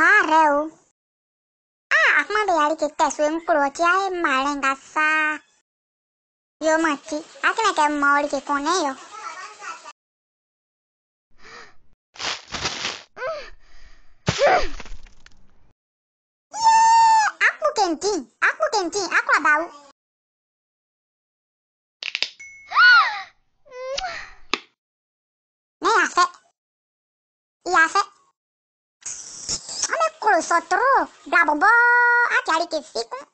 mareu. Ah, acum de iari că te sui în culoci, ai mare în casa. Eu mă ții, acum te mori că Aku kenting, aku kenting, aku abau. Ne, hace. Ou só tu, blá blá blá, que fica.